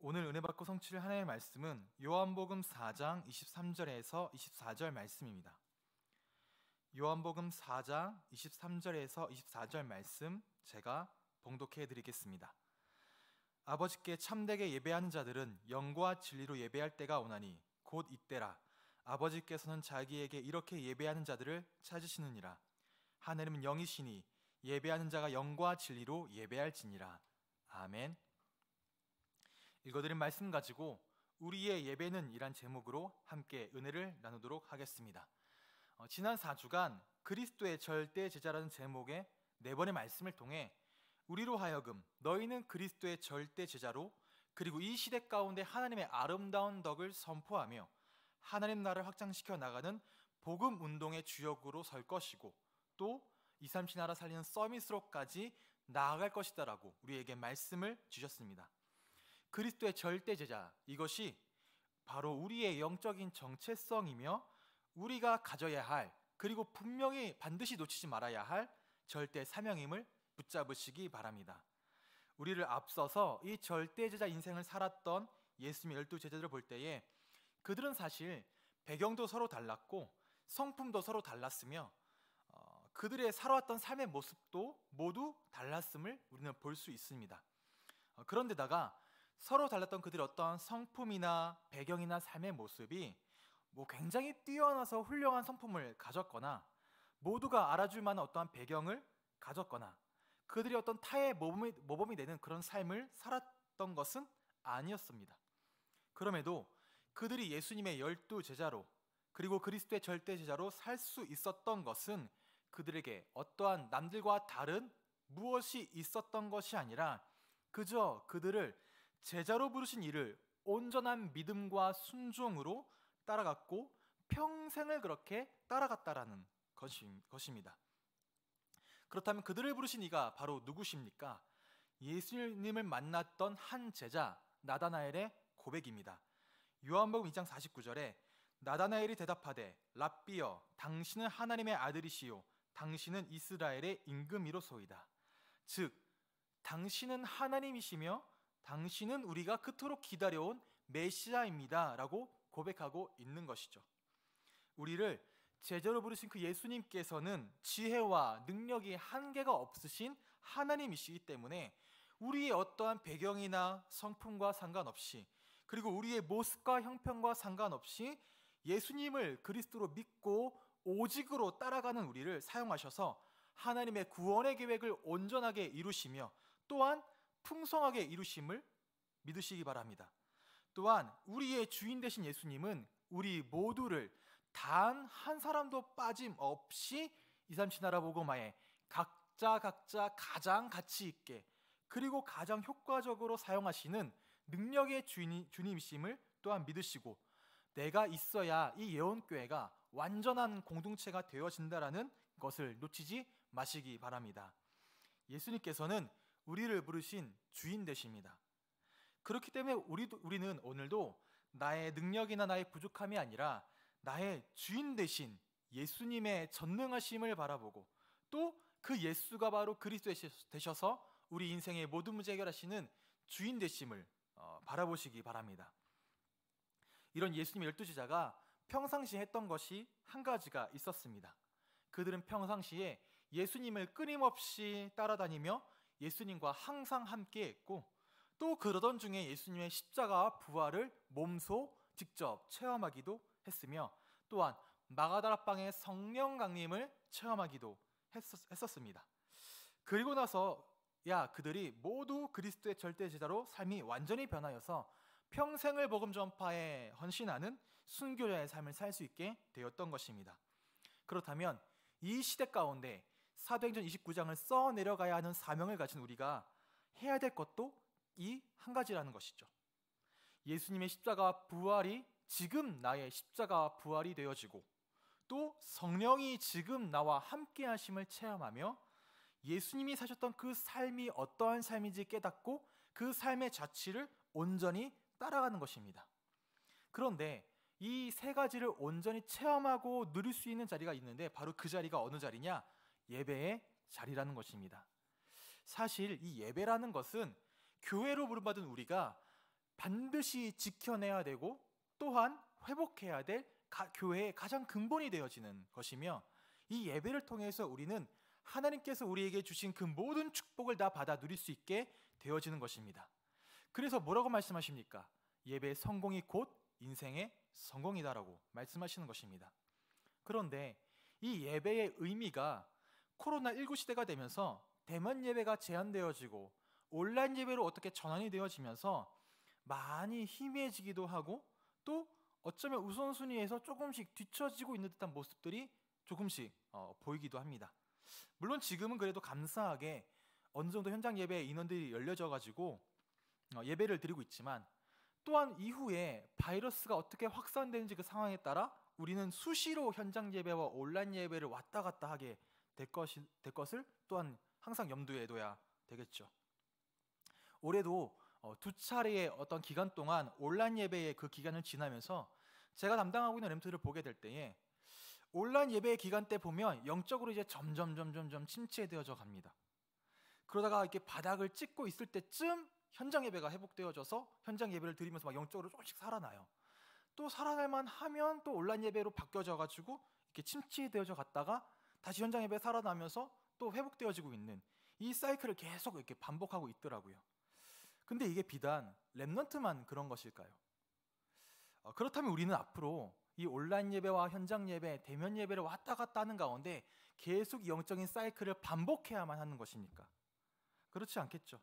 오늘 은혜 받고 성취를 하나님의 말씀은 요한복음 4장 23절에서 24절 말씀입니다. 요한복음 4장 23절에서 24절 말씀 제가 봉독해 드리겠습니다. 아버지께 참되게 예배하는 자들은 영과 진리로 예배할 때가 오나니 곧 이때라 아버지께서는 자기에게 이렇게 예배하는 자들을 찾으시느니라 하늘은 영이시니 예배하는 자가 영과 진리로 예배할지니라 아멘. 읽어드린 말씀 가지고 우리의 예배는 이란 제목으로 함께 은혜를 나누도록 하겠습니다. 어, 지난 4주간 그리스도의 절대 제자라는 제목의 네 번의 말씀을 통해 우리로 하여금 너희는 그리스도의 절대 제자로 그리고 이 시대 가운데 하나님의 아름다운 덕을 선포하며 하나님 나라를 확장시켜 나가는 복음 운동의 주역으로 설 것이고 또 2, 3시 나라 살리는 서밋으로까지 나아갈 것이다라고 우리에게 말씀을 주셨습니다. 그리스도의 절대 제자 이것이 바로 우리의 영적인 정체성이며 우리가 가져야 할 그리고 분명히 반드시 놓치지 말아야 할 절대 사명임을 붙잡으시기 바랍니다. 우리를 앞서서 이 절대 제자 인생을 살았던 예수님의 열두 제자들을 볼 때에 그들은 사실 배경도 서로 달랐고 성품도 서로 달랐으며 어, 그들의 살아왔던 삶의 모습도 모두 달랐음을 우리는 볼 수 있습니다. 어, 그런데다가 서로 달랐던 그들의 어떤 성품이나 배경이나 삶의 모습이 뭐 굉장히 뛰어나서 훌륭한 성품을 가졌거나 모두가 알아줄 만한 어떠한 배경을 가졌거나 그들이 어떤 타의 모범이, 모범이 되는 그런 삶을 살았던 것은 아니었습니다. 그럼에도 그들이 예수님의 열두 제자로 그리고 그리스도의 절대 제자로 살 수 있었던 것은 그들에게 어떠한 남들과 다른 무엇이 있었던 것이 아니라 그저 그들을 제자로 부르신 이를 온전한 믿음과 순종으로 따라갔고 평생을 그렇게 따라갔다라는 것입니다. 그렇다면 그들을 부르신 이가 바로 누구십니까? 예수님을 만났던 한 제자 나다나엘의 고백입니다. 요한복음 2장 49절에 나다나엘이 대답하되 랍비여 당신은 하나님의 아들이시요 당신은 이스라엘의 임금이로소이다. 즉 당신은 하나님이시며 당신은 우리가 그토록 기다려온 메시아입니다. 라고 고백하고 있는 것이죠. 우리를 제자로 부르신 그 예수님께서는 지혜와 능력이 한계가 없으신 하나님이시기 때문에 우리의 어떠한 배경이나 성품과 상관없이 그리고 우리의 모습과 형편과 상관없이 예수님을 그리스도로 믿고 오직으로 따라가는 우리를 사용하셔서 하나님의 구원의 계획을 온전하게 이루시며 또한 풍성하게 이루심을 믿으시기 바랍니다. 또한 우리의 주인 되신 예수님은 우리 모두를 단 한 사람도 빠짐없이 이삼치나라 보고마에 각자 각자 가장 가치 있게 그리고 가장 효과적으로 사용하시는 능력의 주인, 주님이심을 또한 믿으시고 내가 있어야 이 예언교회가 완전한 공동체가 되어진다라는 것을 놓치지 마시기 바랍니다. 예수님께서는 우리를 부르신 주인 되십니다. 그렇기 때문에 우리도, 우리는 오늘도 나의 능력이나 나의 부족함이 아니라 나의 주인 되신 예수님의 전능하심을 바라보고 또 그 예수가 바로 그리스도 되셔서 우리 인생의 모든 문제 해결하시는 주인 되심을 어, 바라보시기 바랍니다. 이런 예수님의 열두 제자가 평상시 했던 것이 한 가지가 있었습니다. 그들은 평상시에 예수님을 끊임없이 따라다니며 예수님과 항상 함께 했고 또 그러던 중에 예수님의 십자가 부활을 몸소 직접 체험하기도 했으며 또한 마가다라방의 성령 강림을 체험하기도 했었, 습니다 그리고 나서야 그들이 모두 그리스도의 절대 제자로 삶이 완전히 변하여서 평생을 복음 전파에 헌신하는 순교자의 삶을 살 수 있게 되었던 것입니다. 그렇다면 이 시대 가운데 사도행전 29장을 써 내려가야 하는 사명을 가진 우리가 해야 될 것도 이 한 가지라는 것이죠. 예수님의 십자가 부활이 지금 나의 십자가 부활이 되어지고 또 성령이 지금 나와 함께 하심을 체험하며 예수님이 사셨던 그 삶이 어떠한 삶인지 깨닫고 그 삶의 자취를 온전히 따라가는 것입니다. 그런데 이 세 가지를 온전히 체험하고 누릴 수 있는 자리가 있는데 바로 그 자리가 어느 자리냐? 예배의 자리라는 것입니다. 사실 이 예배라는 것은 교회로 부름받은 우리가 반드시 지켜내야 되고 또한 회복해야 될 가, 교회의 가장 근본이 되어지는 것이며 이 예배를 통해서 우리는 하나님께서 우리에게 주신 그 모든 축복을 다 받아 누릴 수 있게 되어지는 것입니다. 그래서 뭐라고 말씀하십니까? 예배 성공이 곧 인생의 성공이다라고 말씀하시는 것입니다. 그런데 이 예배의 의미가 코로나19 시대가 되면서 대만 예배가 제한되어지고 온라인 예배로 어떻게 전환이 되어지면서 많이 희미해지기도 하고 또 어쩌면 우선순위에서 조금씩 뒤처지고 있는 듯한 모습들이 조금씩 어, 보이기도 합니다. 물론 지금은 그래도 감사하게 어느 정도 현장 예배 인원들이 열려져 가지고 어, 예배를 드리고 있지만 또한 이후에 바이러스가 어떻게 확산되는지 그 상황에 따라 우리는 수시로 현장 예배와 온라인 예배를 왔다 갔다 하게 될, 것이, 될 것을 또한 항상 염두에 둬야 되겠죠. 올해도 어, 두 차례의 어떤 기간 동안 온라인 예배의 그 기간을 지나면서 제가 담당하고 있는 램트를 보게 될 때에 온라인 예배 기간 때 보면 영적으로 이제 점점 점점 점 침체되어져 갑니다. 그러다가 이렇게 바닥을 찍고 있을 때쯤 현장 예배가 회복되어져서 현장 예배를 드리면서 막 영적으로 조금씩 살아나요. 또 살아날만 하면 또 온라인 예배로 바뀌어져 가지고 이렇게 침체되어져 갔다가 다시 현장 예배 살아나면서 또 회복되어지고 있는 이 사이클을 계속 이렇게 반복하고 있더라고요. 근데 이게 비단 랩런트만 그런 것일까요? 어, 그렇다면 우리는 앞으로 이 온라인 예배와 현장 예배, 대면 예배를 왔다 갔다 하는 가운데 계속 영적인 사이클을 반복해야만 하는 것입니까? 그렇지 않겠죠.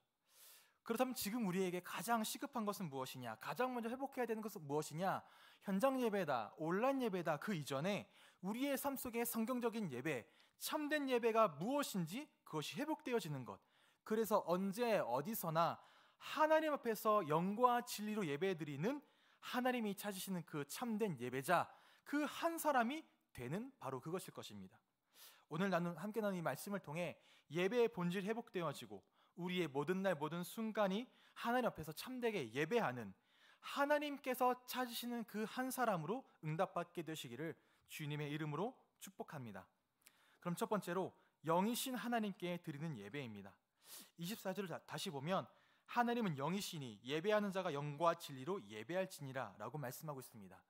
그렇다면 지금 우리에게 가장 시급한 것은 무엇이냐? 가장 먼저 회복해야 되는 것은 무엇이냐? 현장 예배다, 온라인 예배다 그 이전에 우리의 삶속에 성경적인 예배, 참된 예배가 무엇인지 그것이 회복되어지는 것. 그래서 언제 어디서나 하나님 앞에서 영과 진리로 예배드리는 하나님이 찾으시는 그 참된 예배자, 그 한 사람이 되는 바로 그것일 것입니다. 오늘 나눈 함께 나눈 이 말씀을 통해 예배의 본질 회복되어지고 우리의 모든 날 모든 순간이 하나님 앞에서 참되게 예배하는 하나님께서 찾으시는 그 한 사람으로 응답받게 되시기를 주님의 이름으로 축복합니다. 그럼 첫 번째로 영이신 하나님께 드리는 예배입니다. 24절을 다시 보면 하나님은 영이시니 예배하는 자가 영과 진리로 예배할지니라라고 말씀하고 있습니다.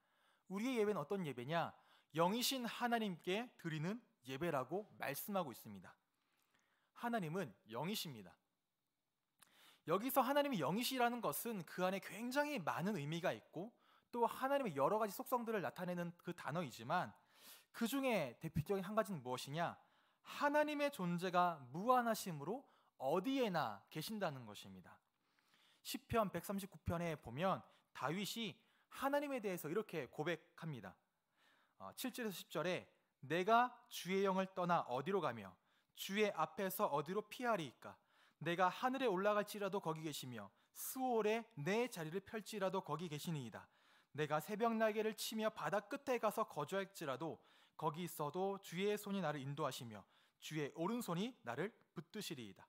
우리의 예배는 어떤 예배냐? 영이신 하나님께 드리는 예배라고 말씀하고 있습니다. 하나님은 영이십니다. 여기서 하나님이 영이시라는 것은 그 안에 굉장히 많은 의미가 있고 또 하나님의 여러 가지 속성들을 나타내는 그 단어이지만 그 중에 대표적인 한 가지는 무엇이냐? 하나님의 존재가 무한하심으로 어디에나 계신다는 것입니다. 시편 139편에 보면 다윗이 하나님에 대해서 이렇게 고백합니다. 7절에서 어, 10절에 내가 주의 영을 떠나 어디로 가며 주의 앞에서 어디로 피하리까 내가 하늘에 올라갈지라도 거기 계시며 수월에 내 자리를 펼지라도 거기 계시니이다 내가 새벽 날개를 치며 바다 끝에 가서 거주할지라도 거기 있어도 주의 손이 나를 인도하시며 주의 오른손이 나를 붙드시리이다.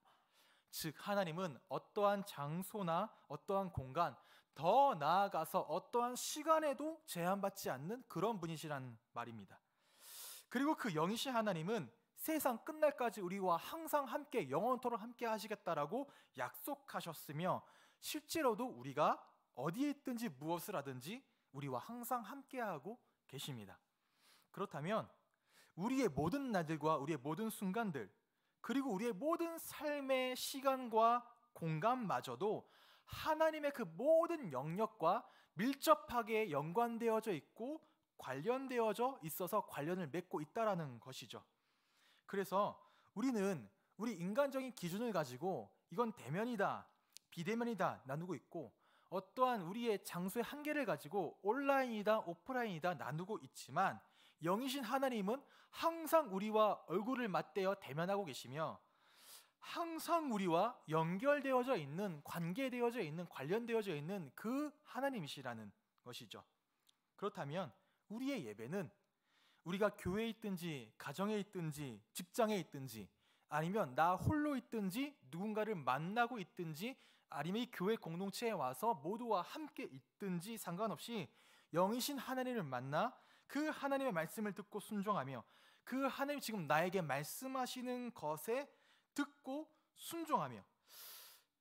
즉 하나님은 어떠한 장소나 어떠한 공간 더 나아가서 어떠한 시간에도 제한받지 않는 그런 분이시란 말입니다. 그리고 그영이시 하나님은 세상 끝날까지 우리와 항상 함께 영원토록 함께 하시겠다라고 약속하셨으며 실제로도 우리가 어디에 있든지 무엇을 하든지 우리와 항상 함께하고 계십니다. 그렇다면 우리의 모든 날들과 우리의 모든 순간들 그리고 우리의 모든 삶의 시간과 공간마저도 하나님의 그 모든 영역과 밀접하게 연관되어져 있고 관련되어져 있어서 관련을 맺고 있다라는 것이죠. 그래서 우리는 우리 인간적인 기준을 가지고 이건 대면이다, 비대면이다 나누고 있고 어떠한 우리의 장소의 한계를 가지고 온라인이다 오프라인이다 나누고 있지만 영이신 하나님은 항상 우리와 얼굴을 맞대어 대면하고 계시며 항상 우리와 연결되어져 있는 관계되어져 있는 관련되어져 있는 그 하나님이시라는 것이죠. 그렇다면 우리의 예배는 우리가 교회에 있든지 가정에 있든지 직장에 있든지 아니면 나 홀로 있든지 누군가를 만나고 있든지 아니면 이 교회 공동체에 와서 모두와 함께 있든지 상관없이 영이신 하나님을 만나 그 하나님의 말씀을 듣고 순종하며 그 하나님 지금 나에게 말씀하시는 것에 듣고 순종하며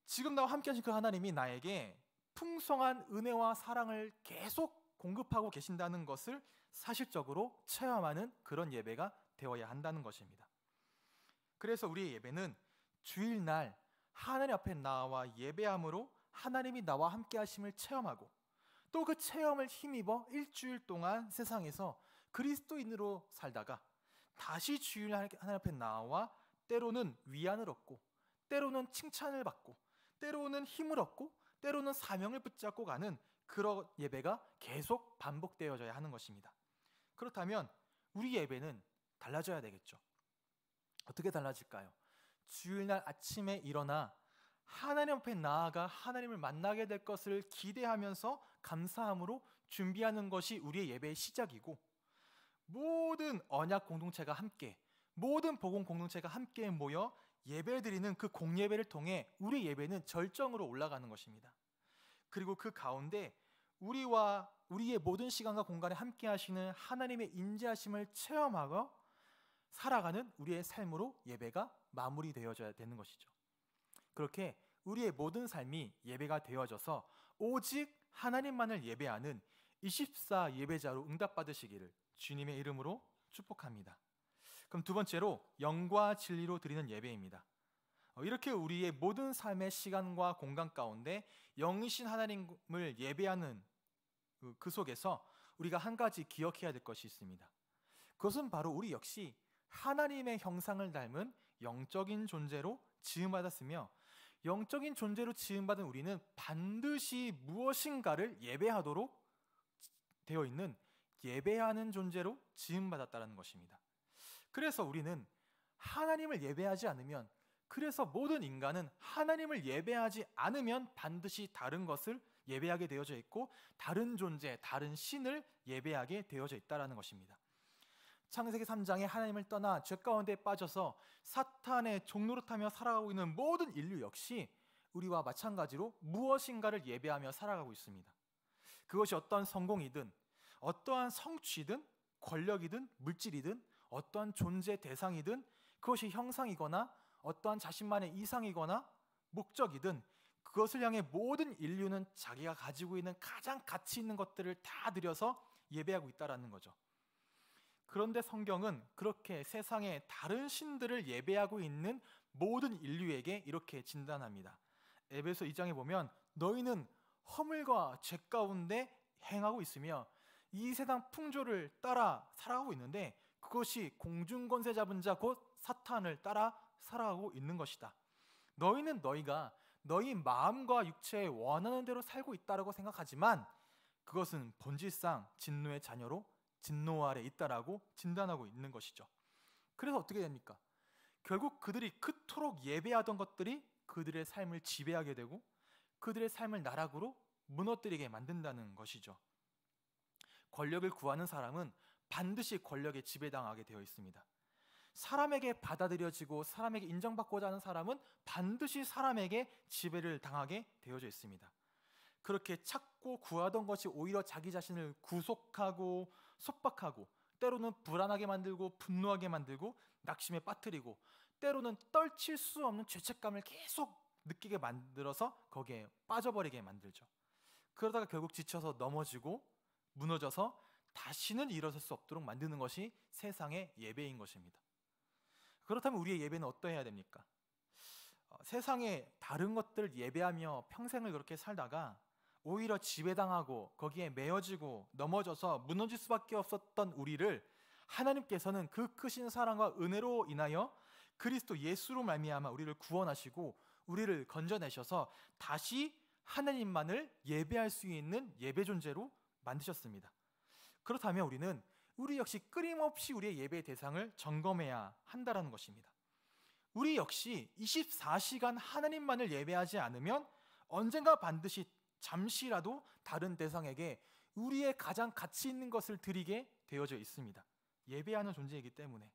지금 나와 함께 하신 그 하나님이 나에게 풍성한 은혜와 사랑을 계속 공급하고 계신다는 것을 사실적으로 체험하는 그런 예배가 되어야 한다는 것입니다. 그래서 우리의 예배는 주일날 하나님 앞에 나와 예배함으로 하나님이 나와 함께 하심을 체험하고 또 그 체험을 힘입어 일주일 동안 세상에서 그리스도인으로 살다가 다시 주일 날 하나님 앞에 나와 때로는 위안을 얻고 때로는 칭찬을 받고 때로는 힘을 얻고 때로는 사명을 붙잡고 가는 그런 예배가 계속 반복되어져야 하는 것입니다. 그렇다면 우리 예배는 달라져야 되겠죠. 어떻게 달라질까요? 주일날 아침에 일어나 하나님 앞에 나아가 하나님을 만나게 될 것을 기대하면서 감사함으로 준비하는 것이 우리의 예배의 시작이고 모든 언약 공동체가 함께 모든 복음 공동체가 함께 모여 예배 드리는 그 공예배를 통해 우리 예배는 절정으로 올라가는 것입니다. 그리고 그 가운데 우리와 우리의 모든 시간과 공간에 함께 하시는 하나님의 인자심을 체험하고 살아가는 우리의 삶으로 예배가 마무리되어져야 되는 것이죠. 그렇게 우리의 모든 삶이 예배가 되어져서 오직 하나님만을 예배하는 24 예배자로 응답받으시기를 주님의 이름으로 축복합니다. 그럼 두 번째로 영과 진리로 드리는 예배입니다. 어, 이렇게 우리의 모든 삶의 시간과 공간 가운데 영이신 하나님을 예배하는 그, 그 속에서 우리가 한 가지 기억해야 될 것이 있습니다. 그것은 바로 우리 역시 하나님의 형상을 닮은 영적인 존재로 지음받았으며 영적인 존재로 지음받은 우리는 반드시 무엇인가를 예배하도록 되어 있는 예배하는 존재로 지음받았다는 것입니다. 그래서 우리는 하나님을 예배하지 않으면 그래서 모든 인간은 하나님을 예배하지 않으면 반드시 다른 것을 예배하게 되어져 있고 다른 존재, 다른 신을 예배하게 되어져 있다라는 것입니다. 창세기 3장에 하나님을 떠나 죄 가운데 빠져서 사탄의 종노릇하며 살아가고 있는 모든 인류 역시 우리와 마찬가지로 무엇인가를 예배하며 살아가고 있습니다. 그것이 어떤 성공이든 어떠한 성취든 권력이든 물질이든 어떠한 존재 대상이든 그것이 형상이거나 어떠한 자신만의 이상이거나 목적이든 그것을 향해 모든 인류는 자기가 가지고 있는 가장 가치 있는 것들을 다 들여서 예배하고 있다라는 거죠. 그런데 성경은 그렇게 세상의 다른 신들을 예배하고 있는 모든 인류에게 이렇게 진단합니다. 에베소 2장에 보면 너희는 허물과 죄 가운데 행하고 있으며 이 세상 풍조를 따라 살아가고 있는데 그것이 공중 권세 잡은 자 곧 사탄을 따라 살아가고 있는 것이다. 너희는 너희가 너희 마음과 육체에 원하는 대로 살고 있다고 생각하지만 그것은 본질상 진노의 자녀로 진노 아래 있다라고 진단하고 있는 것이죠. 그래서 어떻게 됩니까? 결국 그들이 그토록 예배하던 것들이 그들의 삶을 지배하게 되고 그들의 삶을 나락으로 무너뜨리게 만든다는 것이죠. 권력을 구하는 사람은 반드시 권력에 지배당하게 되어 있습니다. 사람에게 받아들여지고 사람에게 인정받고자 하는 사람은 반드시 사람에게 지배를 당하게 되어져 있습니다. 그렇게 찾고 구하던 것이 오히려 자기 자신을 구속하고 속박하고 때로는 불안하게 만들고 분노하게 만들고 낙심에 빠뜨리고 때로는 떨칠 수 없는 죄책감을 계속 느끼게 만들어서 거기에 빠져버리게 만들죠. 그러다가 결국 지쳐서 넘어지고 무너져서 다시는 일어설 수 없도록 만드는 것이 세상의 예배인 것입니다. 그렇다면 우리의 예배는 어떠해야 됩니까? 어, 세상에 다른 것들을 예배하며 평생을 그렇게 살다가 오히려 지배당하고 거기에 매어지고 넘어져서 무너질 수밖에 없었던 우리를 하나님께서는 그 크신 사랑과 은혜로 인하여 그리스도 예수로 말미암아 우리를 구원하시고 우리를 건져내셔서 다시 하나님만을 예배할 수 있는 예배 존재로 만드셨습니다. 그렇다면 우리는 우리 역시 끊임없이 우리의 예배 대상을 점검해야 한다라는 것입니다. 우리 역시 24시간 하나님만을 예배하지 않으면 언젠가 반드시 잠시라도 다른 대상에게 우리의 가장 가치 있는 것을 드리게 되어져 있습니다. 예배하는 존재이기 때문에.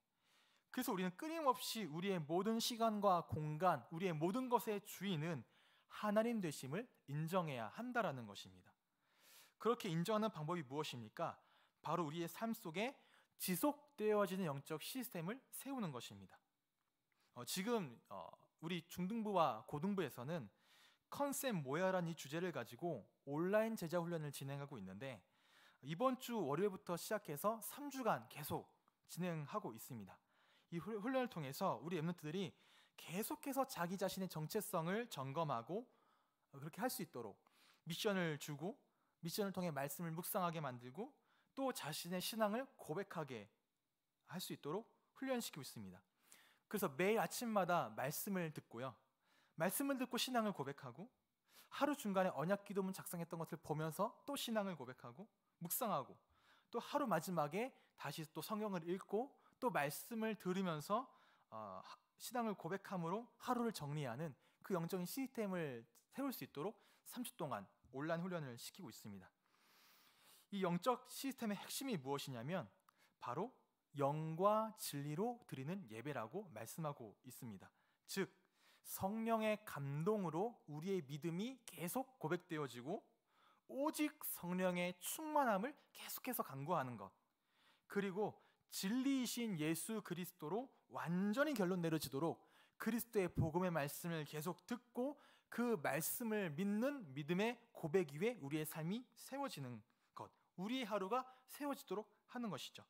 그래서 우리는 끊임없이 우리의 모든 시간과 공간, 우리의 모든 것의 주인은 하나님 되심을 인정해야 한다라는 것입니다. 그렇게 인정하는 방법이 무엇입니까? 바로 우리의 삶 속에 지속되어지는 영적 시스템을 세우는 것입니다. 어, 지금 어, 우리 중등부와 고등부에서는 컨셉 뭐야란이 주제를 가지고 온라인 제자 훈련을 진행하고 있는데 이번 주 월요일부터 시작해서 3주간 계속 진행하고 있습니다. 이 훈련을 통해서 우리 엠넌트들이 계속해서 자기 자신의 정체성을 점검하고 그렇게 할 수 있도록 미션을 주고 미션을 통해 말씀을 묵상하게 만들고 또 자신의 신앙을 고백하게 할 수 있도록 훈련시키고 있습니다. 그래서 매일 아침마다 말씀을 듣고요. 말씀을 듣고 신앙을 고백하고 하루 중간에 언약 기도문 작성했던 것을 보면서 또 신앙을 고백하고 묵상하고 또 하루 마지막에 다시 또 성경을 읽고 또 말씀을 들으면서 어, 신앙을 고백함으로 하루를 정리하는 그 영적인 시스템을 세울 수 있도록 3주 동안 온라인 훈련을 시키고 있습니다. 이 영적 시스템의 핵심이 무엇이냐면 바로 영과 진리로 드리는 예배라고 말씀하고 있습니다. 즉 성령의 감동으로 우리의 믿음이 계속 고백되어지고 오직 성령의 충만함을 계속해서 간구하는 것. 그리고 진리이신 예수 그리스도로 완전히 결론 내려지도록 그리스도의 복음의 말씀을 계속 듣고 그 말씀을 믿는 믿음의 고백 위에 우리의 삶이 세워지는 것. 우리의 하루가 세워지도록 하는 것이죠.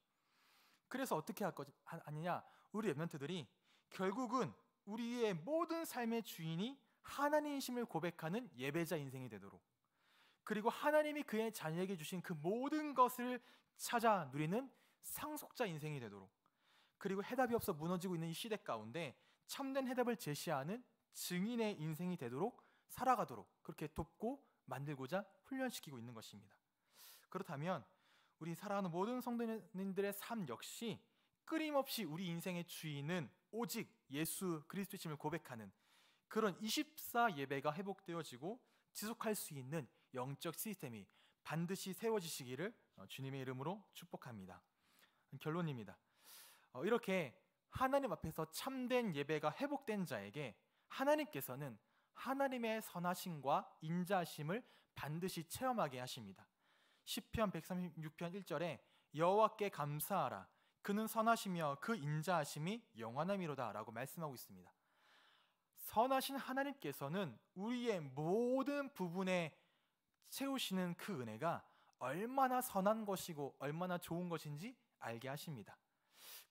그래서 어떻게 할 거, 아니냐? 우리 랩런트들이 결국은 우리의 모든 삶의 주인이 하나님이심을 고백하는 예배자 인생이 되도록 그리고 하나님이 그의 자녀에게 주신 그 모든 것을 찾아 누리는 상속자 인생이 되도록 그리고 해답이 없어 무너지고 있는 이 시대 가운데 참된 해답을 제시하는 증인의 인생이 되도록 살아가도록 그렇게 돕고 만들고자 훈련시키고 있는 것입니다. 그렇다면 우리 살아가는 모든 성도님들의 삶 역시 끊임없이 우리 인생의 주인은 오직 예수 그리스도심을 고백하는 그런 24 예배가 회복되어지고 지속할 수 있는 영적 시스템이 반드시 세워지시기를 어, 주님의 이름으로 축복합니다. 결론입니다. 어, 이렇게 하나님 앞에서 참된 예배가 회복된 자에게 하나님께서는 하나님의 선하심과 인자하심을 반드시 체험하게 하십니다. 1 0편 136편 1절에 여호와께 감사하라 그는 선하시며 그 인자하심이 영원함이로다라고 말씀하고 있습니다. 선하신 하나님께서는 우리의 모든 부분에 채우시는 그 은혜가 얼마나 선한 것이고 얼마나 좋은 것인지 알게 하십니다.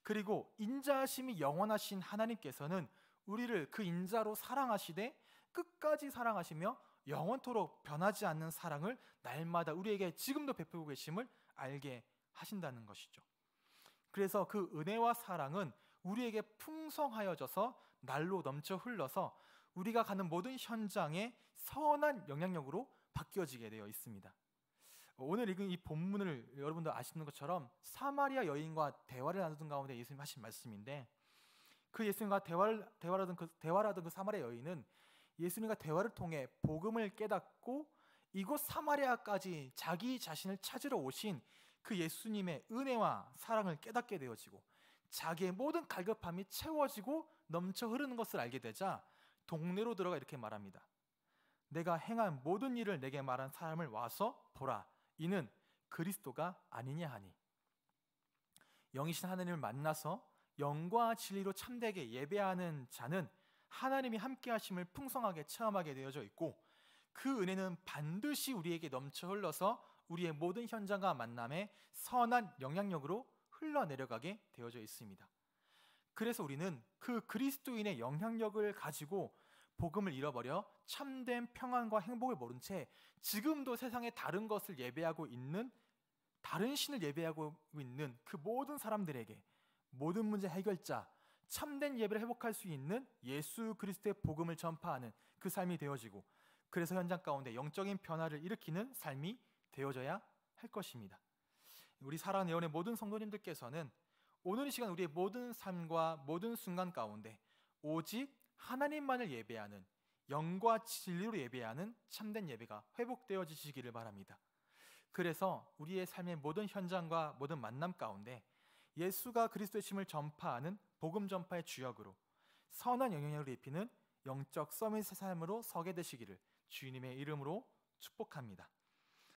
그리고 인자하심이 영원하신 하나님께서는 우리를 그 인자로 사랑하시되 끝까지 사랑하시며 영원토록 변하지 않는 사랑을 날마다 우리에게 지금도 베풀고 계심을 알게 하신다는 것이죠. 그래서 그 은혜와 사랑은 우리에게 풍성하여져서 날로 넘쳐 흘러서 우리가 가는 모든 현장에 선한 영향력으로 바뀌어지게 되어 있습니다. 오늘 읽은 이 본문을 여러분도 아시는 것처럼 사마리아 여인과 대화를 나누던 가운데 예수님 하신 말씀인데 그 예수님과 대화를 대화라던 그 대화라던 그 사마리아 여인은 예수님과 대화를 통해 복음을 깨닫고 이곳 사마리아까지 자기 자신을 찾으러 오신 그 예수님의 은혜와 사랑을 깨닫게 되어지고 자기의 모든 갈급함이 채워지고 넘쳐 흐르는 것을 알게 되자 동네로 들어가 이렇게 말합니다. 내가 행한 모든 일을 내게 말한 사람을 와서 보라. 이는 그리스도가 아니냐 하니. 영이신 하나님을 만나서 영과 진리로 참되게 예배하는 자는 하나님이 함께 하심을 풍성하게 체험하게 되어져 있고 그 은혜는 반드시 우리에게 넘쳐 흘러서 우리의 모든 현장과 만남에 선한 영향력으로 흘러내려가게 되어져 있습니다. 그래서 우리는 그 그리스도인의 영향력을 가지고 복음을 잃어버려 참된 평안과 행복을 모른 채 지금도 세상의 다른 것을 예배하고 있는 다른 신을 예배하고 있는 그 모든 사람들에게 모든 문제 해결자 참된 예배를 회복할 수 있는 예수 그리스도의 복음을 전파하는 그 삶이 되어지고 그래서 현장 가운데 영적인 변화를 일으키는 삶이 되어져야 할 것입니다. 우리 사랑의원의 모든 성도님들께서는 오늘 이 시간 우리의 모든 삶과 모든 순간 가운데 오직 하나님만을 예배하는 영과 진리로 예배하는 참된 예배가 회복되어지시기를 바랍니다. 그래서 우리의 삶의 모든 현장과 모든 만남 가운데 예수가 그리스도의 심을 전파하는 복음 전파의 주역으로 선한 영향력을 입히는 영적 서밋의 삶으로 서게 되시기를 주님의 이름으로 축복합니다.